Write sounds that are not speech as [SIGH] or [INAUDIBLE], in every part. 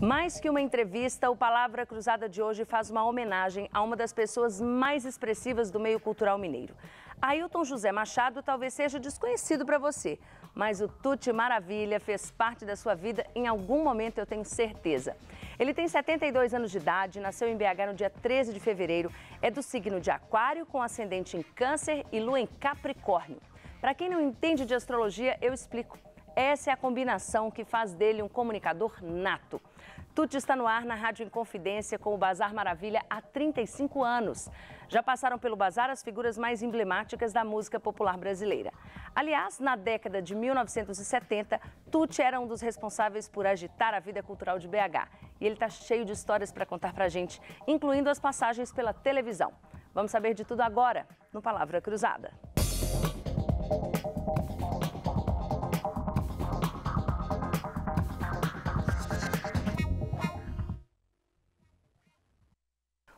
Mais que uma entrevista, o Palavra Cruzada de hoje faz uma homenagem a uma das pessoas mais expressivas do meio cultural mineiro. Ailton José Machado talvez seja desconhecido para você, mas o Tute Maravilha fez parte da sua vida em algum momento, eu tenho certeza. Ele tem 72 anos de idade, nasceu em BH no dia 13 de fevereiro, é do signo de Aquário, com ascendente em Câncer e lua em Capricórnio. Para quem não entende de astrologia, eu explico. Essa é a combinação que faz dele um comunicador nato. Tuti está no ar na Rádio Inconfidência com o Bazar Maravilha há 35 anos. Já passaram pelo Bazar as figuras mais emblemáticas da música popular brasileira. Aliás, na década de 1970, Tuti era um dos responsáveis por agitar a vida cultural de BH. E ele está cheio de histórias para contar para a gente, incluindo as passagens pela televisão. Vamos saber de tudo agora, no Palavra Cruzada. Música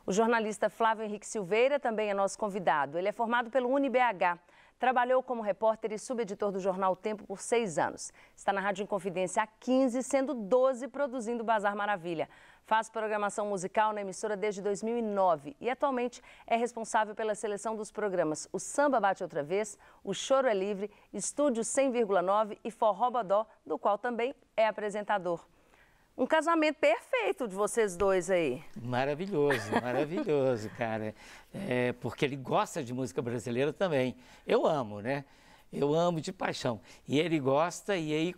O jornalista Flávio Henrique Silveira também é nosso convidado. Ele é formado pelo UniBH. Trabalhou como repórter e subeditor do jornal Tempo por seis anos. Está na Rádio Inconfidência há 15, sendo 12 produzindo Bazar Maravilha. Faz programação musical na emissora desde 2009 e atualmente é responsável pela seleção dos programas O Samba Bate Outra Vez, O Choro é Livre, Estúdio 100,9 e Forró Bodó, do qual também é apresentador um casamento perfeito de vocês dois aí. Maravilhoso, [LAUGHS] maravilhoso, cara. É, porque ele gosta de música brasileira também. Eu amo, né? Eu amo de paixão. E ele gosta, e aí,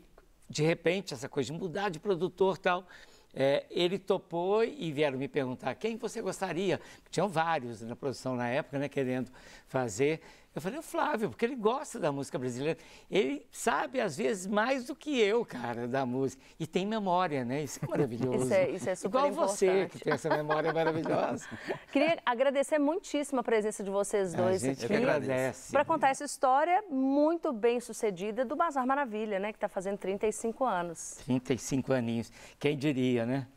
de repente, essa coisa de mudar de produtor tal. É, ele topou e vieram me perguntar quem você gostaria. Tinham vários na produção na época, né, querendo fazer. Eu falei, o Flávio, porque ele gosta da música brasileira. Ele sabe, às vezes, mais do que eu, cara, da música. E tem memória, né? Isso é [LAUGHS] maravilhoso. Isso é, isso é super Igual importante. você, que tem essa memória maravilhosa. [LAUGHS] Queria agradecer muitíssimo a presença de vocês dois a gente aqui. agradece. Para contar essa história muito bem sucedida do Bazar Maravilha, né? Que está fazendo 35 anos. 35 aninhos. Quem diria, né?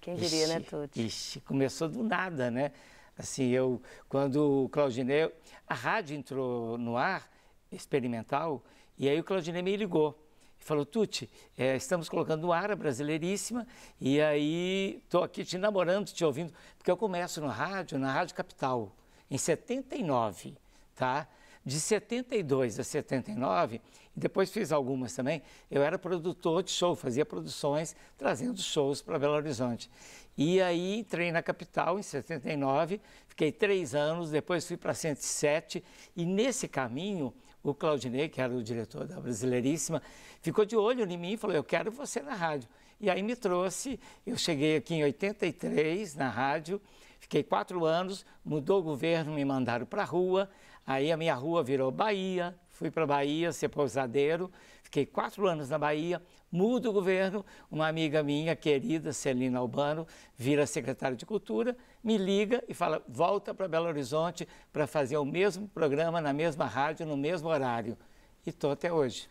Quem diria, né, ixi, né, Tuti? Ixi, começou do nada, né? Assim, eu, quando o Claudinei, a rádio entrou no ar, experimental, e aí o Claudinei me ligou e falou, Tuti, é, estamos colocando no ar a Brasileiríssima, e aí estou aqui te namorando, te ouvindo, porque eu começo no rádio, na Rádio Capital, em 79, tá? De 72 a 79, depois fiz algumas também. Eu era produtor de show, fazia produções, trazendo shows para Belo Horizonte. E aí entrei na capital em 79, fiquei três anos, depois fui para 107. E nesse caminho, o Claudinei, que era o diretor da Brasileiríssima, ficou de olho em mim e falou: Eu quero você na rádio. E aí me trouxe. Eu cheguei aqui em 83 na rádio, fiquei quatro anos, mudou o governo, me mandaram para a rua. Aí a minha rua virou Bahia, fui para a Bahia ser pousadeiro, fiquei quatro anos na Bahia, mudo o governo, uma amiga minha, querida, Celina Albano, vira secretária de Cultura, me liga e fala, volta para Belo Horizonte para fazer o mesmo programa na mesma rádio, no mesmo horário. E estou até hoje.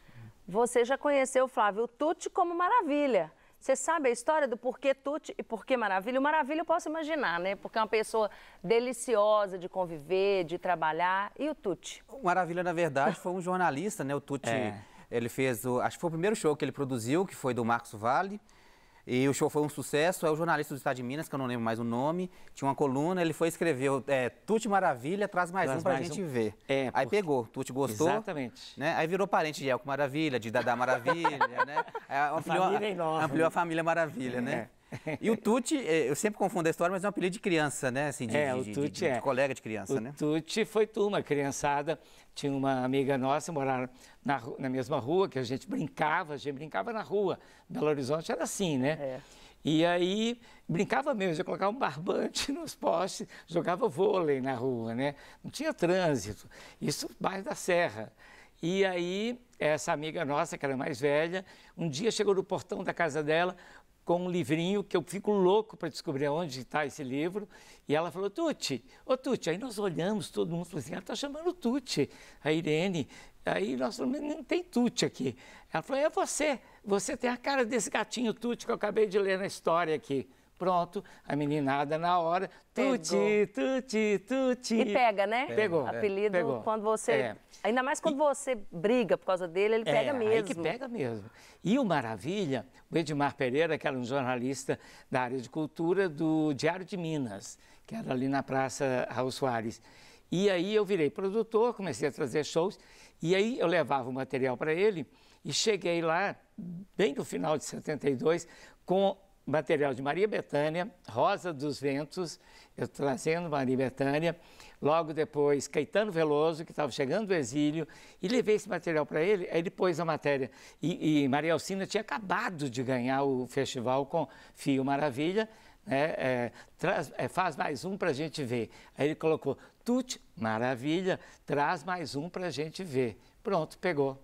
Você já conheceu o Flávio Tucci como maravilha. Você sabe a história do porquê Tuti e porquê Maravilha? O Maravilha eu posso imaginar, né? Porque é uma pessoa deliciosa de conviver, de trabalhar. E o Tuti? O Maravilha, na verdade, [LAUGHS] foi um jornalista, né? O Tuti, é. ele fez, o, acho que foi o primeiro show que ele produziu, que foi do Marcos Vale. E o show foi um sucesso. É o jornalista do Estado de Minas, que eu não lembro mais o nome, tinha uma coluna. Ele foi escrever é, Tute Maravilha, traz mais traz um pra mais gente um... ver. É, Aí pegou, Tute gostou. Exatamente. Né? Aí virou parente de Elco Maravilha, de Dadá Maravilha, né? Aí [LAUGHS] é, ampliou, a família enorme. Ampliou a família Maravilha, né? É. [LAUGHS] E o Tuti, eh, eu sempre confundo a história, mas é um apelido de criança, né? Assim, de, é, de, o Tuti de, de, é. de colega de criança, o né? O Tuti foi turma, criançada. Tinha uma amiga nossa, morava na, na mesma rua, que a gente brincava, a gente brincava na rua. Belo Horizonte era assim, né? É. E aí brincava mesmo, eu colocava um barbante [LAUGHS] nos postes, jogava vôlei na rua, né? Não tinha trânsito. Isso bairro da Serra. E aí, essa amiga nossa, que era mais velha, um dia chegou no portão da casa dela com um livrinho que eu fico louco para descobrir onde está esse livro. E ela falou, Tuti, ô Tuti. Aí nós olhamos, todo mundo falou assim, ela está chamando Tuti, a Irene. Aí nós falamos, não tem Tuti aqui. Ela falou, é você, você tem a cara desse gatinho Tuti que eu acabei de ler na história aqui. Pronto, a meninada na hora, tuti, tuti, tuti. E pega, né? Pegou. Apelido, quando você... É. Ainda mais quando e... você briga por causa dele, ele é, pega mesmo. É, que pega mesmo. E o Maravilha, o Edmar Pereira, que era um jornalista da área de cultura do Diário de Minas, que era ali na Praça Raul Soares. E aí eu virei produtor, comecei a trazer shows, e aí eu levava o material para ele, e cheguei lá, bem no final de 72, com material de Maria Betânia, Rosa dos Ventos, eu trazendo Maria Betânia. logo depois Caetano Veloso, que estava chegando do exílio, e levei esse material para ele, aí ele pôs a matéria. E, e, Maria Alcina tinha acabado de ganhar o festival com Fio Maravilha, né? É, traz, é, faz mais um para a gente ver. Aí ele colocou, Tut maravilha, traz mais um para a gente ver. Pronto, pegou.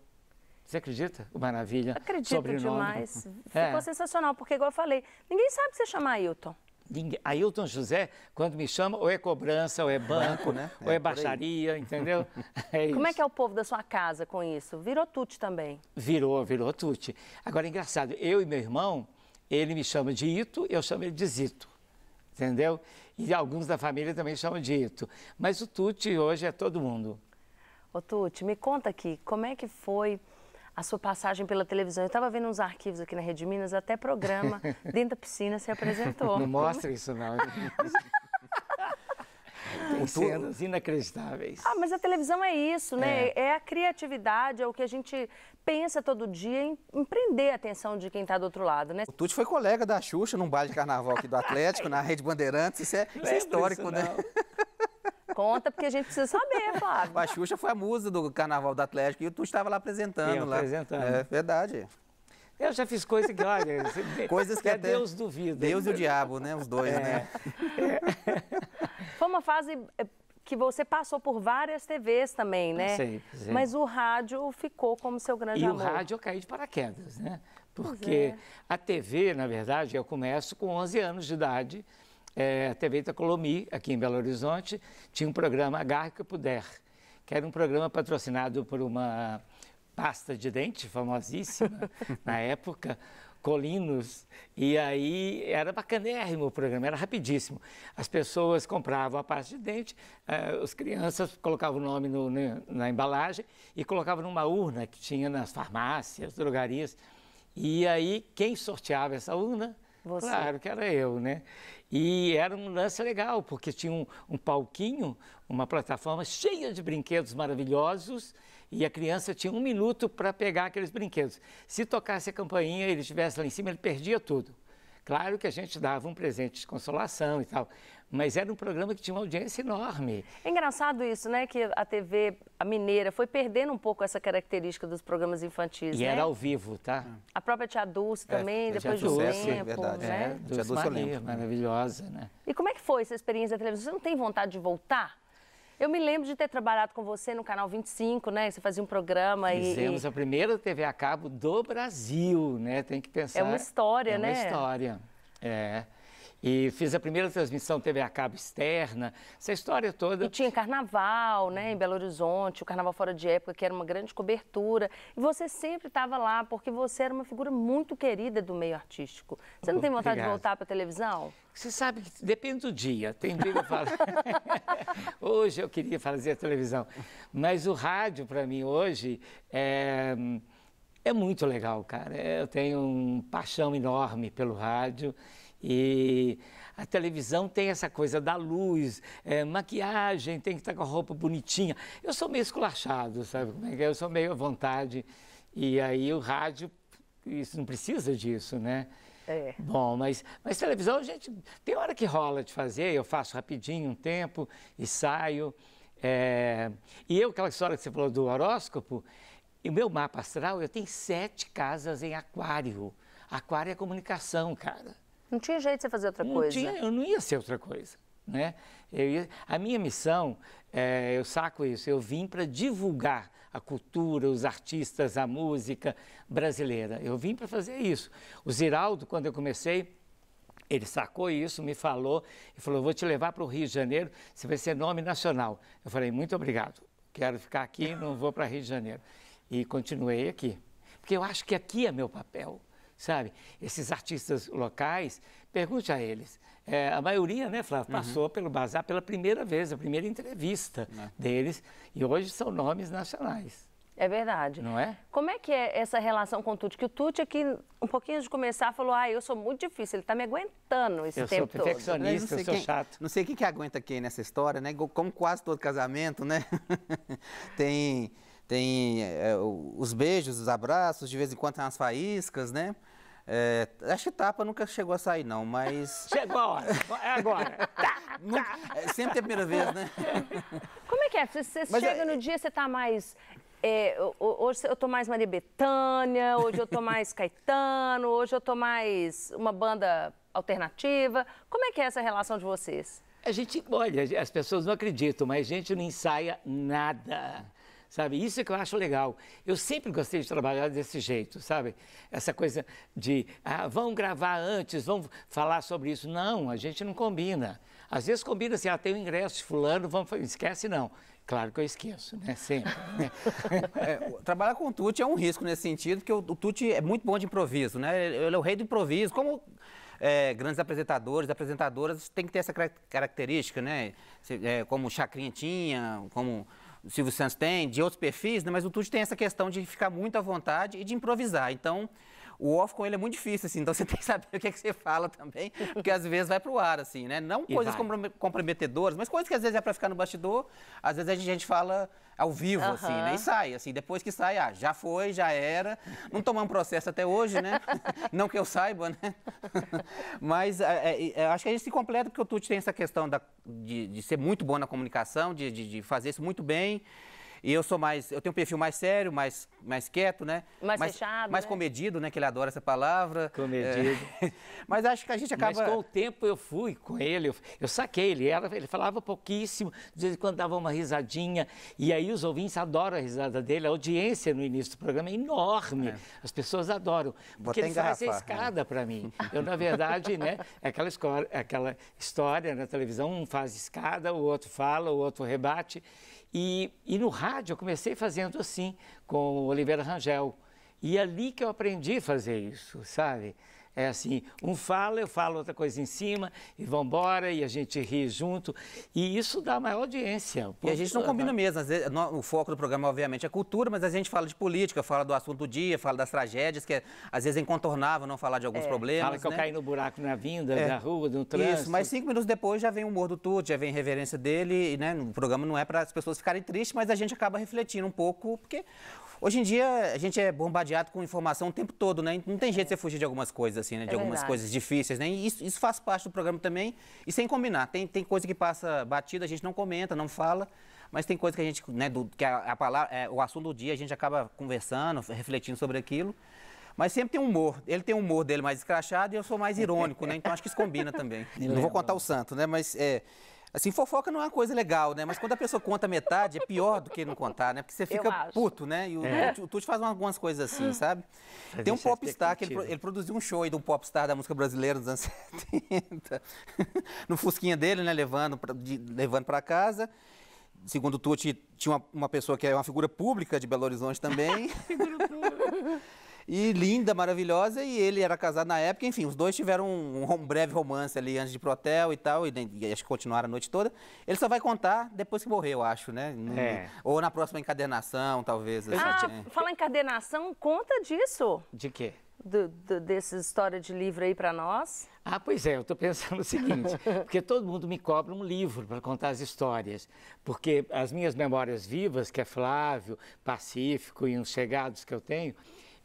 Você acredita? Maravilha. Acredito sobrenome. demais. É. Ficou sensacional, porque, igual eu falei, ninguém sabe se chamar Ailton. Ninguém. Ailton José, quando me chama, ou é cobrança, ou é banco, né? ou é, é baixaria, entendeu? [LAUGHS] É Como é que é o povo da sua casa com isso? Virou tute também. Virou, virou tute. Agora, engraçado, eu e meu irmão, ele me chama de Ito, eu chamo ele de Zito, entendeu? E alguns da família também chamam de Ito. Mas o tute hoje é todo mundo. Ô, Tuti, me conta aqui, como é que foi a sua passagem pela televisão. Eu estava vendo uns arquivos aqui na Rede Minas, até programa [LAUGHS] dentro da piscina se apresentou. Não mostra isso, não. [LAUGHS] Tem cenas inacreditáveis. Ah, mas a televisão é isso, né? É. é. a criatividade, é o que a gente pensa todo dia em, em prender a atenção de quem está do outro lado, né? O Tuti foi colega da Xuxa num baile de carnaval aqui do [LAUGHS] Atlético, na Rede Bandeirantes. Isso é, isso é histórico, isso, né? Conta, porque a gente precisa saber, Flávio. A Xuxa foi a musa do Carnaval do Atlético e tu estava lá apresentando. Eu lá. apresentando. É verdade. Eu já fiz coisa que, olha, coisas que é até Deus duvida. Deus e o diabo, né? Os dois, é. né? É. [LAUGHS] Foi uma fase é, que você passou por várias TVs também, né? Sim, sim. Mas o rádio ficou como seu grande e amor. E o rádio eu caí de paraquedas, né? Porque é. a TV, na verdade, eu começo com 11 anos de idade, é, TV Itacolomi, aqui em Belo Horizonte, tinha um programa Agarre que Puder, que era um programa patrocinado por uma pasta de dente famosíssima [LAUGHS] na época, Colinos, e aí era bacanérrimo o programa, era rapidíssimo. As pessoas compravam a pasta de dente, uh, as crianças colocavam o nome no, na, né, na embalagem e colocavam numa urna que tinha nas farmácias, drogarias. E aí, quem sorteava essa urna? Você. Claro que era eu, né? E era um lance legal, porque tinha um, um palquinho, uma plataforma cheia de brinquedos maravilhosos e a criança tinha um minuto para pegar aqueles brinquedos. Se tocasse a campainha, e ele estivesse lá em cima, ele perdia tudo. Claro que a gente dava um presente de consolação e tal, mas era um programa que tinha uma audiência enorme. É engraçado isso, né? Que a TV a mineira foi perdendo um pouco essa característica dos programas infantis. E né? era ao vivo, tá? A própria Tia Dulce é, também, é, depois de um é tempo. É verdade. Né? É, Dulce Maria, maravilhosa, né? E como é que foi essa experiência da televisão? Você não tem vontade de voltar? Eu me lembro de ter trabalhado com você no Canal 25, né? Você fazia um programa Fizemos e... Fizemos a primeira TV a cabo do Brasil, né? Tem que pensar... É uma história, é né? É uma história, é. E fiz a primeira transmissão TV a cabo externa, essa história toda. E tinha carnaval, né, em Belo Horizonte, o carnaval fora de época, que era uma grande cobertura. E você sempre estava lá, porque você era uma figura muito querida do meio artístico. Você não tem vontade Obrigado. de voltar para a televisão? Você sabe que depende do dia. Tem dia que eu falo. [LAUGHS] hoje eu queria fazer a televisão. Mas o rádio, para mim, hoje, é... é muito legal, cara. Eu tenho uma paixão enorme pelo rádio. E a televisão tem essa coisa da luz, é, maquiagem, tem que estar tá com a roupa bonitinha. Eu sou meio esculachado, sabe como é que é? Eu sou meio à vontade. E aí o rádio, isso não precisa disso, né? É. Bom, mas, mas televisão, a gente, tem hora que rola de fazer, eu faço rapidinho um tempo e saio. É, e eu, aquela história que você falou do horóscopo, o meu mapa astral, eu tenho sete casas em aquário. Aquário é comunicação, cara. Não tinha jeito de você fazer outra não coisa. Tinha, eu não ia ser outra coisa. Né? Ia, a minha missão, é, eu saco isso, eu vim para divulgar a cultura, os artistas, a música brasileira. Eu vim para fazer isso. O Ziraldo, quando eu comecei, ele sacou isso, me falou e falou: Vou te levar para o Rio de Janeiro, você vai ser nome nacional. Eu falei: Muito obrigado, quero ficar aqui, não vou para Rio de Janeiro. E continuei aqui, porque eu acho que aqui é meu papel sabe? Esses artistas locais, pergunte a eles. É, a maioria, né, Flávio, uhum. passou pelo Bazar pela primeira vez, a primeira entrevista é. deles, e hoje são nomes nacionais. É verdade. Não é? Como é que é essa relação com o Tuti? Que o Tuti aqui, um pouquinho antes de começar, falou, ah, eu sou muito difícil, ele está me aguentando esse eu tempo todo. Eu sou perfeccionista, eu, eu sou quem, chato. Não sei o que, que aguenta quem nessa história, né? Como quase todo casamento, né? [LAUGHS] Tem tem é, os beijos, os abraços, de vez em quando tem umas faíscas, né? É, acho que tapa nunca chegou a sair, não, mas. [LAUGHS] Chegou a hora, é agora. [LAUGHS] tá, nunca, é, sempre a primeira vez, né? [LAUGHS] Como é que é? Você, chega é... no é dia, você tá mais. Eh, hoje eu tô mais Maria hoje eu tô mais Caetano, hoje eu tô mais uma banda alternativa. Como é que é essa relação de vocês? A gente, olha, as pessoas não acreditam, mas a gente não ensaia nada sabe? Isso é que eu acho legal. Eu sempre gostei de trabalhar desse jeito, sabe? Essa coisa de, ah, vamos gravar antes, vamos falar sobre isso. Não, a gente não combina. Às vezes combina assim, ah, tem o um ingresso de fulano, vamos, esquece não. Claro que eu esqueço, né? Sempre. Né? [LAUGHS] É, trabalhar com o Tuti é um risco nesse sentido, porque o, o Tuti é muito bom de improviso, né? Ele é o rei do improviso, como é, grandes apresentadores, apresentadoras tem que ter essa característica, né? É, como Chacrinha tinha, como o Silvio Santos tem, de outros perfis, né? mas o Tuti tem essa questão de ficar muito à vontade e de improvisar. Então, o off com ele é muito difícil, assim, então você [LAUGHS] tem que saber o que, é que você fala também, porque às vezes vai pro ar, assim, né? Não coisas comprometedoras, mas coisas que às vezes é para ficar no bastidor, às vezes a gente fala ao vivo, uhum. assim, né? E sai, assim, depois que sai, ah, já foi, já era, não tomamos processo até hoje, né? [LAUGHS] não que eu saiba, né? [LAUGHS] mas é, é, é, acho que a gente se completa porque o Tuti tem essa questão da, de, de, ser muito bom na comunicação, de, de, de fazer isso muito bem. E eu sou mais, eu tenho um perfil mais sério, mais, mais quieto, né? Mais, mais fechado. Mais né? comedido, né? Que ele adora essa palavra. Comedido. É. [LAUGHS] Mas acho que a gente acaba. Mas com o tempo eu fui com ele, eu, eu saquei ele, era, ele falava pouquíssimo, de vez em quando dava uma risadinha. E aí os ouvintes adoram a risada dele, a audiência no início do programa é enorme. É. As pessoas adoram. Porque ele faz a escada para mim. Eu, na verdade, né? É aquela história, é aquela história na televisão, um faz escada, o outro fala, o outro rebate. E, e no rádio eu comecei fazendo assim, com o Oliveira Rangel. E é ali que eu aprendi a fazer isso, sabe? É assim, um fala, eu falo outra coisa em cima e vamos embora e a gente ri junto. E isso dá maior audiência. E a gente não combina mesmo. Vezes, o foco do programa, obviamente, é cultura, mas a gente fala de política, fala do assunto do dia, fala das tragédias, que é, às vezes é incontornável não falar de alguns é, problemas. Fala que né? eu caí no buraco na vinda, é. na rua, no trânsito. Isso, mas cinco minutos depois já vem o humor do Tuti, já vem reverência dele. E, né, o programa não é para as pessoas ficarem tristes, mas a gente acaba refletindo um pouco, porque Hoje em dia, a gente é bombardeado com informação o tempo todo, né? Não tem jeito de você fugir de algumas coisas assim, né? É de é algumas verdade. coisas difíceis, né? E isso, isso faz parte do programa também. E sem combinar, tem, tem coisa que passa batida, a gente não comenta, não fala, mas tem coisa que a gente, né, do, que a, a palavra, é, o assunto do dia, a gente acaba conversando, refletindo sobre aquilo. Mas sempre tem humor. Ele tem o humor dele mais escrachado e eu sou mais [LAUGHS] irônico, né? Então acho que isso combina também. não vou contar o santo, né? Mas é. Assim, fofoca não é uma coisa legal, né? Mas quando a pessoa conta metade, é pior do que não contar, né? Porque você fica puto, né? E o, é. o, Tuti faz algumas coisas assim, [LAUGHS] sabe? Mas Tem um popstar que ele, ele, produziu um show aí de um popstar da música brasileira dos anos 70. [LAUGHS] [LAUGHS] no fusquinha dele, né? Levando pra, de, levando pra casa segundo o Tucci, tinha uma, uma, pessoa que é uma figura pública de Belo Horizonte também. figura pública. E linda, maravilhosa, e ele era casado na época, enfim, os dois tiveram um, um breve romance ali antes de ir pro hotel e tal, e, e acho que continuaram a noite toda. Ele só vai contar depois que morreu, acho, né? No, é. Ou na próxima encadernação, talvez. Assim. Ah, é. Né? fala encadernação, conta disso. De quê? Do, do, histórias de livro aí para nós? Ah, pois é, eu estou pensando o seguinte, [LAUGHS] porque todo mundo me cobra um livro para contar as histórias, porque as minhas memórias vivas, que é Flávio, Pacífico e uns chegados que eu tenho,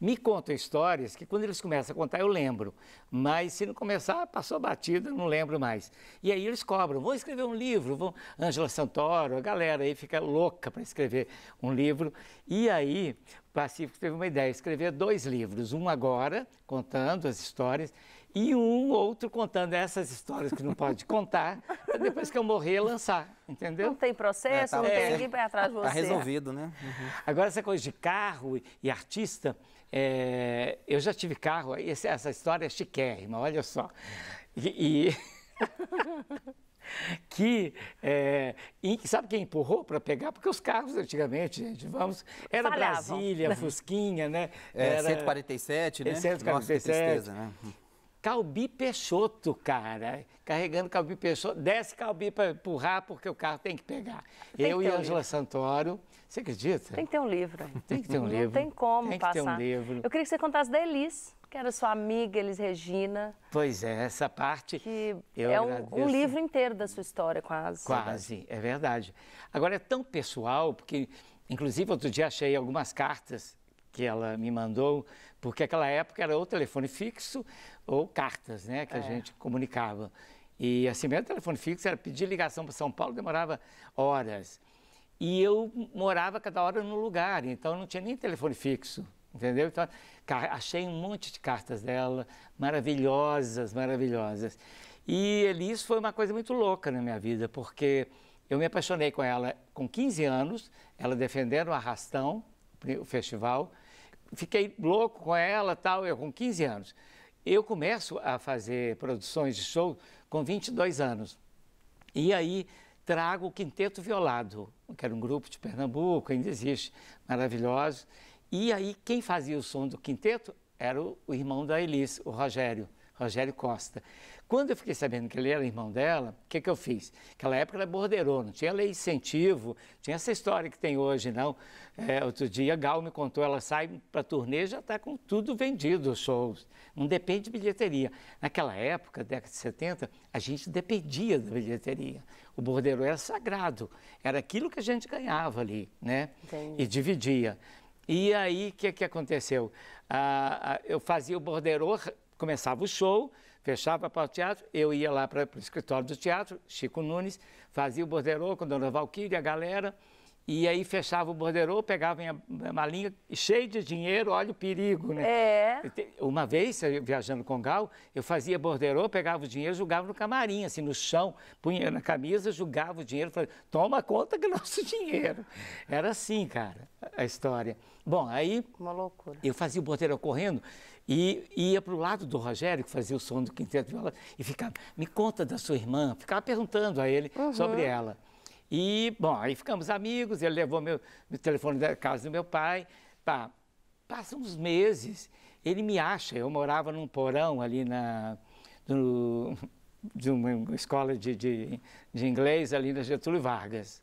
me contam histórias que quando eles começam a contar eu lembro, mas se não começar, passou batida, não lembro mais. E aí eles cobram, vão escrever um livro, vão Ângela Santoro, a galera aí fica louca para escrever um livro. E aí o Pacífico teve uma ideia, escrever dois livros, um agora contando as histórias e um outro contando essas histórias que não pode contar, para depois que eu morrer lançar, entendeu? Não tem processo, é, tá, não tem ninguém para atrás de tá você. Tá resolvido, né? Uhum. Agora, essa coisa de carro e artista, é, eu já tive carro, essa história é chiquérrima, olha só. E. e... [LAUGHS] que é, sabe quem empurrou para pegar? Porque os carros antigamente, gente, vamos, era Falhavam. Brasília, Fusquinha, né? É, era, 147, né? 147. É, Nossa, que tristeza, né? Calbi Peixoto, cara. Carregando Calbi Peixoto. Desce Calbi para empurrar, porque o carro tem que pegar. Tem eu que e Angela um Santoro. Você acredita? Tem que ter um livro. Tem que ter um livro. Não tem como tem que passar. Ter um livro. Eu queria que você contasse da Elis, que era sua amiga, Elis Regina. Pois é, essa parte. Que é um, um, livro inteiro da sua história, quase. Quase, é verdade. Agora é tão pessoal, porque, inclusive, outro dia achei algumas cartas que ela me mandou porque aquela época era ou telefone fixo ou cartas, né? Que é. a gente comunicava. E assim mesmo, telefone fixo era pedir ligação para São Paulo, demorava horas. E eu morava cada hora no lugar, então não tinha nem telefone fixo, entendeu? Então, achei um monte de cartas dela, maravilhosas, maravilhosas. E Elis foi uma coisa muito louca na minha vida, porque eu me apaixonei com ela com 15 anos, ela defendendo o Arrastão, o festival, fiquei louco com ela, tal, eu com 15 anos. Eu começo a fazer produções de show com 22 anos. E aí trago o Quinteto Violado, que era um grupo de Pernambuco, ainda existe, maravilhoso. E aí quem fazia o som do quinteto era o, o irmão da Elis, o Rogério. Rogério Costa. Quando eu fiquei sabendo que ele era irmão dela, o que, que eu fiz? Naquela época era é borderô, não tinha lei incentivo, tinha essa história que tem hoje, não. É, outro dia, a Gal me contou, ela sai para turnê e já está com tudo vendido, os shows. Não depende de bilheteria. Naquela época, década de 70, a gente dependia da bilheteria. O borderô era sagrado, era aquilo que a gente ganhava ali, né? Entendi. E dividia. E aí, o que, que aconteceu? Ah, ah eu fazia o borderô começava o show, fechava para o teatro, eu ia lá para o escritório do teatro, Chico Nunes, fazia o borderô com Dona Valquíria, a galera, e aí fechava o borderô, pegava minha malinha cheia de dinheiro, olha o perigo, né? É. Uma vez, viajando com Gal, eu fazia borderô, pegava o dinheiro, jogava no camarim, assim, no chão, punha na camisa, jogava o dinheiro, falava, toma conta que é nosso [LAUGHS] dinheiro. Era assim, cara, a história. Bom, aí... Uma loucura. Eu fazia o borderô correndo, e ia para o lado do Rogério, que fazia o som do quinteto de viola, e ficava, me conta da sua irmã, ficava perguntando a ele uhum. sobre ela. E, bom, aí ficamos amigos, ele levou meu, meu telefone da casa do meu pai, pá, passam uns meses, ele me acha, eu morava num porão ali na... No, de uma escola de, de, de inglês ali na Getúlio Vargas.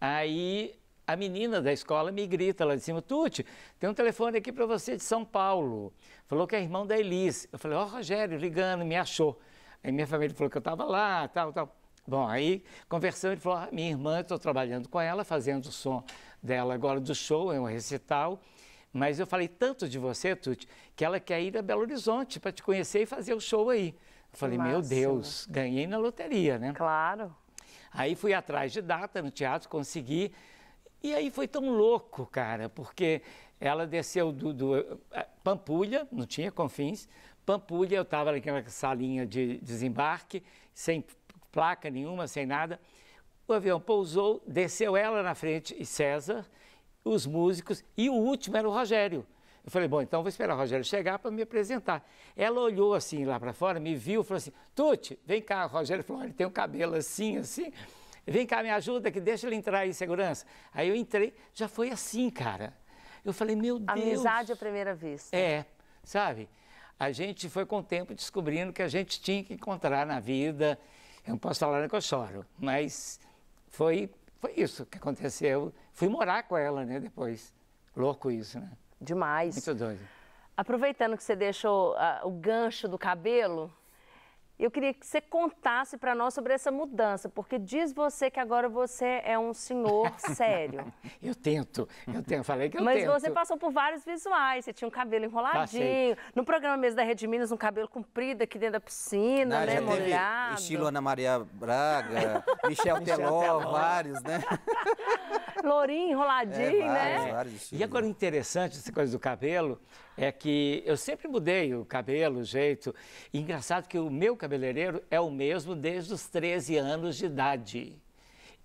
Aí a menina da escola me grita lá de cima, Tuti, tem um telefone aqui para você de São Paulo. Falou que é irmão da Elis. Eu falei, ó, oh, Rogério, ligando, me achou. Aí minha família falou que eu estava lá, tal, tal. Bom, aí conversando, ele falou, ah, minha irmã, estou trabalhando com ela, fazendo o som dela agora do show, é um recital. Mas eu falei tanto de você, Tuti, que ela quer ir a Belo Horizonte para te conhecer e fazer o show aí. Eu falei, Máximo. meu Deus, ganhei na loteria, né? Claro. Aí fui atrás de data no teatro, consegui. E aí foi tão louco, cara, porque ela desceu do, do eh, Pampulha, não tinha confins, Pampulha, eu estava naquela salinha de desembarque, sem placa nenhuma, sem nada. O avião pousou, desceu ela na frente e César, os músicos, e o último era o Rogério. Eu falei, bom, então vou esperar o Rogério chegar para me apresentar. Ela olhou assim lá para fora, me viu, falou assim, Tuti, vem cá. O Rogério falou, olha, tem um cabelo assim, assim. Vem cá, me ajuda, que deixa ele entrar aí, segurança. Aí eu entrei, já foi assim, cara. Eu falei, meu Deus. Amizade à primeira vista. É, sabe? A gente foi com o tempo descobrindo que a gente tinha que encontrar na vida. Eu não posso falar que eu choro, mas foi, foi isso que aconteceu. Fui morar com ela, né, depois. Louco isso, né? Demais. Muito doido. Aproveitando que você deixou uh, o gancho do cabelo, eu queria que você contasse para nós sobre essa mudança, porque diz você que agora você é um senhor [LAUGHS] sério. eu tento, eu tento, falei que eu Mas tento. Mas você passou por vários visuais, você tinha um cabelo enroladinho, Passei. no programa mesmo da Rede Minas, um cabelo comprido aqui dentro da piscina, Não, né, molhado. Estilo Ana Maria Braga, [LAUGHS] Michel Teló, vários, né? [LAUGHS] lourinho, é, enroladinho, é, vários, né? Vários e agora, né? interessante essa coisa do cabelo, é que eu sempre mudei o cabelo, o jeito. E engraçado que o meu cabeleireiro é o mesmo desde os 13 anos de idade.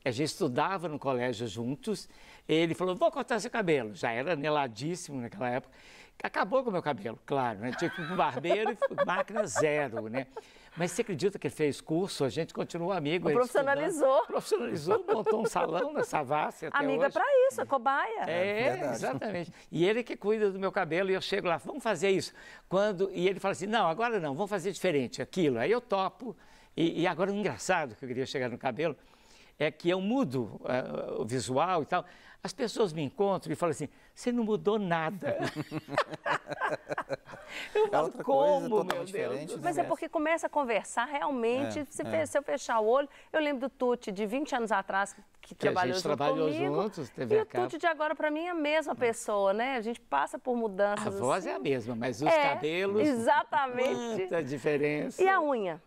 A gente estudava no colégio juntos. Ele falou: Vou cortar seu cabelo. Já era aneladíssimo naquela época. Acabou com o meu cabelo, claro, né? Tinha que ir para o barbeiro e máquina zero, né? Mas você acredita que ele fez curso? A gente continuou amigo. Profissionalizou. Profissionalizou, montou um salão na Savassi até Amiga para isso, a cobaia. É, é exatamente. E ele que cuida do meu cabelo e eu chego lá, vamos fazer isso. Quando E ele fala assim, não, agora não, vamos fazer diferente, aquilo. Aí eu topo. E, e agora o engraçado que eu queria chegar no cabelo é que eu mudo uh, o visual e tal. As pessoas me encontram e falam assim: você não mudou nada. [LAUGHS] eu é falo, é como, meu Deus? Né? Mas é porque começa a conversar realmente. É, se, é. se, eu fechar o olho, eu lembro do Tuti de 20 anos atrás, que, que trabalhou gente trabalhou comigo. Juntos, TV e o Tuti de agora, para mim, é a mesma é. pessoa, né? A gente passa por mudanças. A voz assim. é a assim. mesma, mas os é, cabelos. Exatamente. [LAUGHS] Muita diferença. E a unha?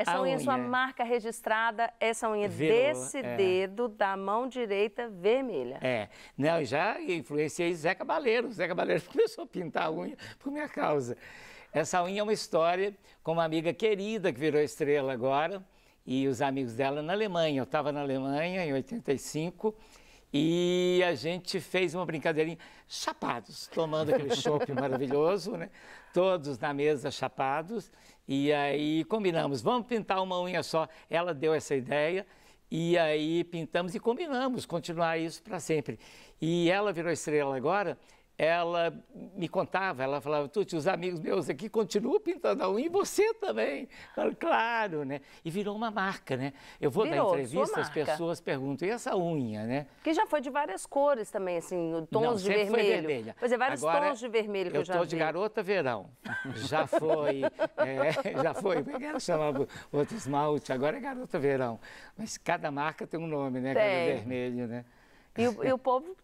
Essa unha, unha é sua é. marca registrada, essa unha Virou, desse é. dedo da mão direita vermelha. É. Não, já influenciei Zé Cabaleiro. Zé Cabaleiro [LAUGHS] começou a pintar a unha por minha causa. Essa unha é uma história com uma amiga querida que virou estrela agora e os amigos dela na Alemanha. Eu estava na Alemanha em 85 e a gente fez uma brincadeirinha, chapados, tomando aquele [LAUGHS] chope maravilhoso, né? Todos na mesa chapados. E aí combinamos, vamos pintar uma unha só. Ela deu essa ideia. E aí pintamos e combinamos continuar isso para sempre. E ela virou estrela agora ela me contava, ela falava, Tuti, os amigos meus aqui continuam pintando a unha e você também. Falei: claro, né? E virou uma marca, né? Eu vou virou, dar entrevista, as pessoas perguntam, e essa unha, né? Que já foi de várias cores também, assim, tons Não, de vermelho. Foi vermelha. Pois é, vários Agora, tons de vermelho que eu, já vi. Eu tô de garota verão. Já foi, [LAUGHS] é, já foi, como é que ela chamava outro esmalte? Agora é garota verão. Mas cada marca tem um nome, né? É tem. Cada vermelho, né? E o, e o, povo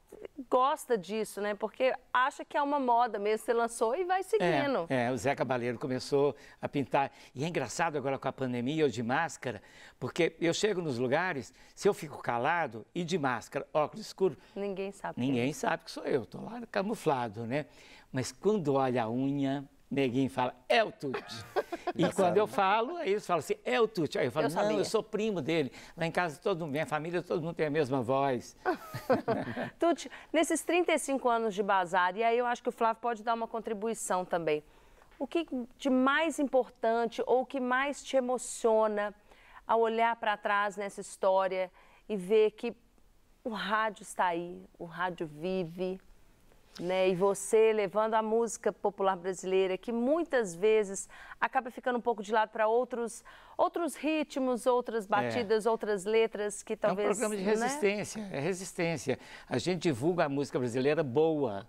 gosta disso, né? Porque acha que é uma moda mesmo. Você lançou e vai seguindo. É, é o Zé Cabaleiro começou a pintar. E é engraçado agora com a pandemia, eu de máscara, porque eu chego nos lugares, se eu fico calado e de máscara, óculos escuros, Ninguém sabe. É. Ninguém sabe que sou eu. Estou lá camuflado, né? Mas quando olha a unha, Neguinho fala, é o Tuti. [LAUGHS] e tá quando eu falo, aí eles falam assim, é o Tuti. Aí eu falo, eu não, sabia. eu sou primo dele. Lá em casa, todo mundo, minha família, todo mundo tem a mesma voz. [LAUGHS] Tuti, nesses 35 anos de bazar, e aí eu acho que o Flávio pode dar uma contribuição também. O que de mais importante ou o que mais te emociona ao olhar para trás nessa história e ver que o rádio está aí, o rádio vive, né? E você levando a música popular brasileira, que muitas vezes acaba ficando um pouco de lado para outros, outros ritmos, outras é. batidas, é. outras letras que talvez. É um programa de né? resistência, né? é resistência. A gente divulga a música brasileira boa.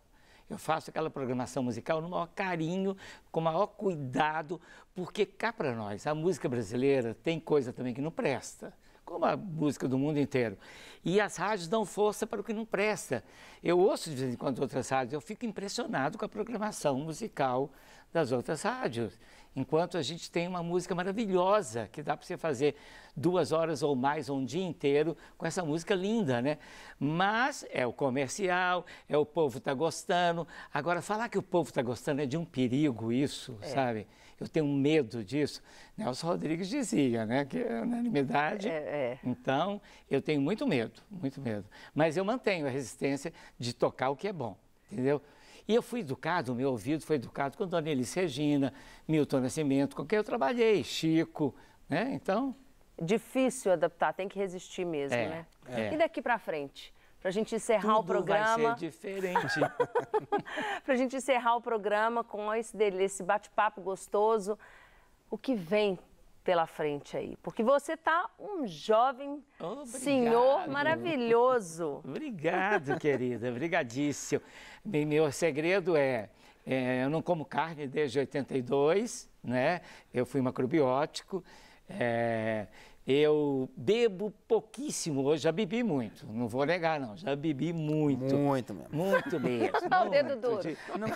Eu faço aquela programação musical no maior carinho, com o maior cuidado, porque cá para nós, a música brasileira tem coisa também que não presta como a música do mundo inteiro. E as rádios dão força para o que não presta. Eu ouço de vez em quando outras rádios, eu fico impressionado com a programação musical das outras rádios. Enquanto a gente tem uma música maravilhosa que dá para você fazer duas horas ou mais, ou um dia inteiro, com essa música linda, né? Mas é o comercial, é o povo tá gostando. Agora, falar que o povo tá gostando é de um perigo isso, é. sabe? Eu tenho medo disso. Nelson Rodrigues dizia, né? Que é unanimidade. É, é. Então, eu tenho muito medo, muito medo. Mas eu mantenho a resistência de tocar o que é bom, entendeu? E eu fui educado, o meu ouvido foi educado com Dona Elis Regina, Milton Nascimento, com quem eu trabalhei, Chico, né? Então... Difícil adaptar, tem que resistir mesmo, é, né? É. E daqui para frente? Para a gente encerrar Tudo o programa. Vai ser diferente. [LAUGHS] para a gente encerrar o programa com esse, esse bate-papo gostoso, o que vem pela frente aí, porque você está um jovem Obrigado. senhor maravilhoso. [LAUGHS] Obrigado, querida, brigadíssimo Bem, meu segredo é, é, eu não como carne desde 82, né? Eu fui macrobiótico, é, eu bebo pouquíssimo hoje, já bebi muito, não vou negar não, já bebi muito. Muito mesmo. Muito mesmo. Não, [LAUGHS] o dedo duro. De... Não...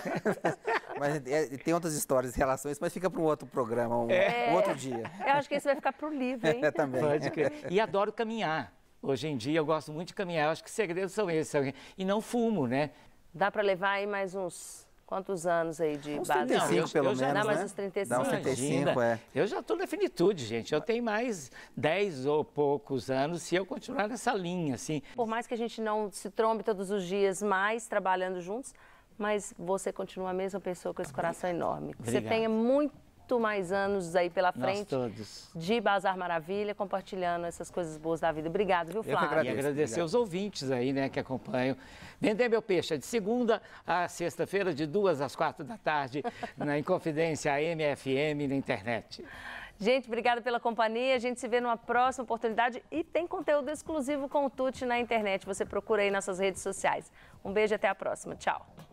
[LAUGHS] mas é, é, tem outras histórias em relação a isso, mas fica para um outro programa, um, é... um, outro dia. É, eu acho que isso vai ficar para o livro, hein? [LAUGHS] É, também. Pode crer. E adoro caminhar. Hoje em dia eu gosto muito de caminhar, eu acho que segredos são esses. E não fumo, né? Dá para levar aí mais uns Quantos anos aí de uns base? 35, não, eu, pelo eu já, menos, não, né? uns 35. Dá uns 35, é. Eu já estou na finitude, gente. Eu tenho mais 10 ou poucos anos se eu continuar nessa linha, assim. Por mais que a gente não se trombe todos os dias mais trabalhando juntos, mas você continua a mesma pessoa com esse coração enorme. Obrigado. Você tenha muito muito mais anos aí pela frente Nós todos. de Bazar Maravilha, compartilhando essas coisas boas da vida. Obrigado, viu, Flávio? Eu agradeço, e agradecer os aos ouvintes aí, né, que acompanham. Vender Meu Peixe é de segunda a sexta-feira, de duas às quatro da tarde, [LAUGHS] na Inconfidência MFM na internet. Gente, obrigada pela companhia. A gente se vê numa próxima oportunidade e tem conteúdo exclusivo com o Tuti na internet. Você procura aí nossas redes sociais. Um beijo e até a próxima. Tchau.